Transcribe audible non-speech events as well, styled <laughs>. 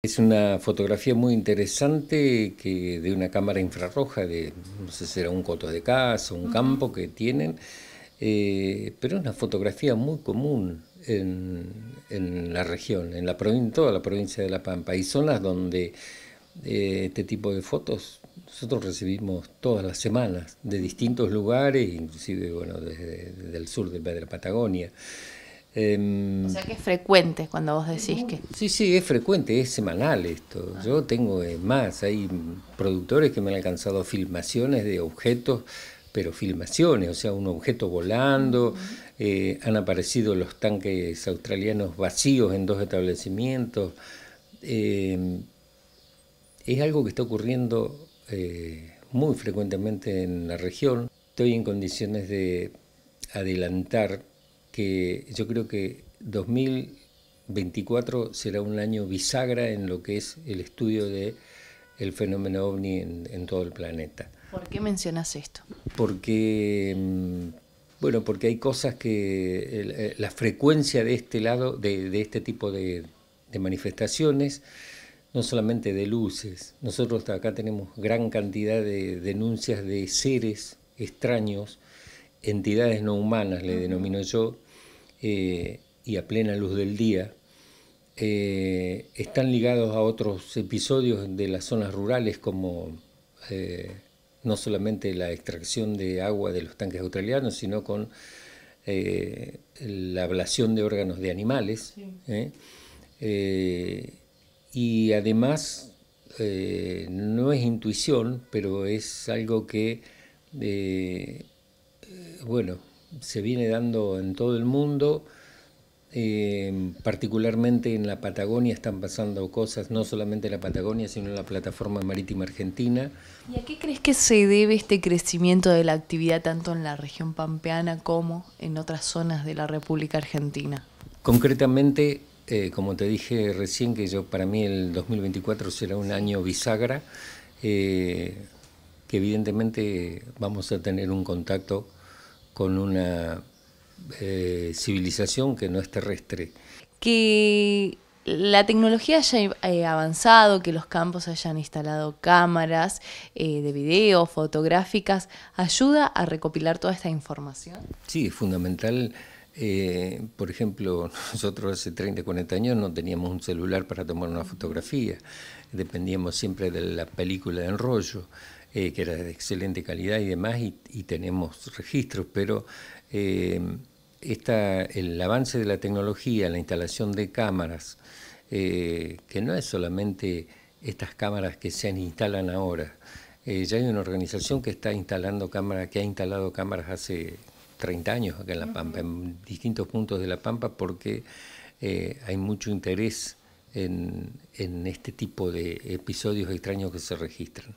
Es una fotografía muy interesante de una cámara infrarroja de, no sé si era un coto de casa, un campo que tienen, eh, pero es una fotografía muy común en, la región, en la provincia, toda la provincia de La Pampa. Hay zonas donde eh, este tipo de fotos nosotros recibimos todas las semanas de distintos lugares, inclusive bueno, desde, el sur de la Patagonia. Em, o sea que es frecuente cuando vos decís que... Sí, sí, es frecuente, es semanal esto. Ah. Yo tengo eh, más, hay productores que me han alcanzado filmaciones de objetos, pero filmaciones, o sea, un objeto volando, eh, han aparecido los tanques australianos vacíos en dos establecimientos. Em, es algo que está ocurriendo eh, muy frecuentemente en la región. Estoy en condiciones de adelantar que yo creo que 2024 será un año bisagra en lo que es el estudio de el fenómeno ovni en, todo el planeta. ¿Por qué mencionas esto? Porque mm, bueno, porque hay cosas que eh, la frecuencia de este lado, de, este tipo de, manifestaciones, no solamente de luces. Nosotros acá tenemos gran cantidad de denuncias de seres extraños, entidades no humanas, le denomino yo, eh, y a plena luz del día, eh, están ligados a otros episodios de las zonas rurales como eh, no solamente la extracción de agua de los tanques australianos, sino con la ablación de órganos de animales. y además, no es intuición, pero es algo que, bueno, se viene dando en todo el mundo. Eh, particularmente en la Patagonia están pasando cosas, no solamente en la Patagonia, sino en la plataforma marítima argentina. ¿Y a qué crees que se debe este crecimiento de la actividad tanto en la región pampeana como en otras zonas de la República Argentina? Concretamente, eh, como te dije recién, que yo para mí el 2024 será un año bisagra, eh, que evidentemente vamos a tener un contacto con una eh, civilización que no es terrestre. Que la tecnología haya eh, avanzado, que los campos hayan instalado cámaras eh, de video, fotográficas, ¿ayuda a recopilar toda esta información? Sí, es fundamental. por ejemplo, <laughs> nosotros hace 30, 40 años no teníamos un celular para tomar una fotografía, dependíamos siempre de la película de enrollo. Eh, que era de excelente calidad y demás, y, tenemos registros, pero eh, el avance de la tecnología, la instalación de cámaras, eh, que no es solamente estas cámaras que se instalan ahora, eh, ya hay una organización que está instalando cámaras, que ha instalado cámaras hace 30 años acá en La Pampa, en distintos puntos de La Pampa, porque hay mucho interés en, este tipo de episodios extraños que se registran.